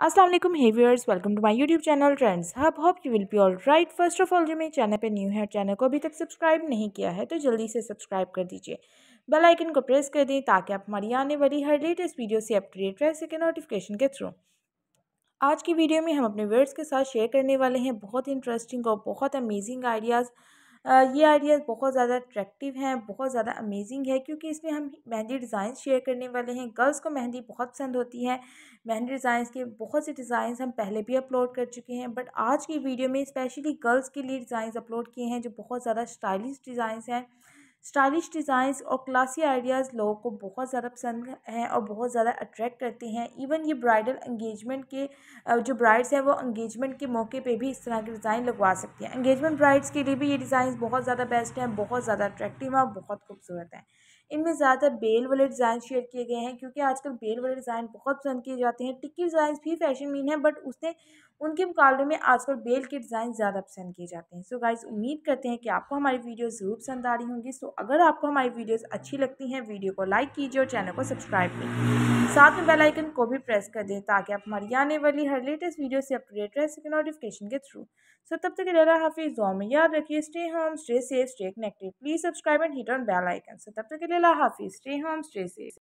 Aslam viewers welcome to my YouTube channel trends hub hope you will be all right first of all जो मेरे channel पे new है channel को अभी तक सब्सक्राइब नहीं किया है तो जल्दी से सब्सक्राइब कर दीजिए बेल आइकन को प्रेस कर दें ताकि आप हमारी आने वाली हर लेटेस्ट वीडियो से अपडेट रह सके नोटिफिकेशन के थ्रू आज की वीडियो में हम अपने व्यवर्स के साथ शेयर करने वाले हैं बहुत इंटरेस्टिंग और बहुत अमेजिंग आइडियाज़ ये आइडियाज़ बहुत ज़्यादा अट्रैक्टिव हैं बहुत ज़्यादा अमेजिंग है क्योंकि इसमें हम मेहंदी डिज़ाइन शेयर करने वाले हैं गर्ल्स को मेहंदी बहुत पसंद होती है मेहंदी डिज़ाइंस के बहुत से डिज़ाइंस हम पहले भी अपलोड कर चुके हैं बट आज की वीडियो में स्पेशली गर्ल्स के लिए डिज़ाइंस अपलोड किए हैं जो बहुत ज़्यादा स्टाइलिश डिज़ाइंस हैं स्टाइलिश डिज़ाइंस और क्लासी आइडियाज़ लोगों को बहुत ज़्यादा पसंद हैं और बहुत ज़्यादा अट्रैक्ट करते हैं इवन ये ब्राइडल इंगेजमेंट के जो ब्राइड्स हैं वो इंगेजमेंट के मौके पे भी इस तरह के डिज़ाइन लगवा सकती हैं इंगेजमेंट ब्राइड्स के लिए भी ये डिज़ाइन बहुत ज़्यादा बेस्ट हैं बहुत ज़्यादा अट्रैक्टिव हैं और बहुत खूबसूरत हैं इनमें ज़्यादातर बेल वाले डिज़ाइन शेयर किए गए हैं क्योंकि आजकल बेल वाले डिज़ाइन बहुत पसंद किए जाते हैं टिक्की डिज़ाइन भी फैशन मीन है बट उसने उनके मुकाबले में आजकल बेल के डिज़ाइन ज़्यादा पसंद किए जाते हैं सो गाइज उम्मीद करते हैं कि आपको हमारी वीडियो ज़रूर पसंद आ रही होंगी सो सो तो अगर आपको हमारी वीडियोस अच्छी लगती हैं वीडियो को लाइक कीजिए और चैनल को सब्सक्राइब कीजिए साथ में बेल आइकन को भी प्रेस कर दें ताकि आप हमारी आने वाली हर लेटेस्ट वीडियो से अपडेट रह सकें नोटिफिकेशन के थ्रू सो तब तक डेरा हाफिज़ में याद रखिए stay home stay safe stay connected please subscribe and hit on bell icon so तब तक डेरा हाफिज़ स्टे होम स्टे सेफ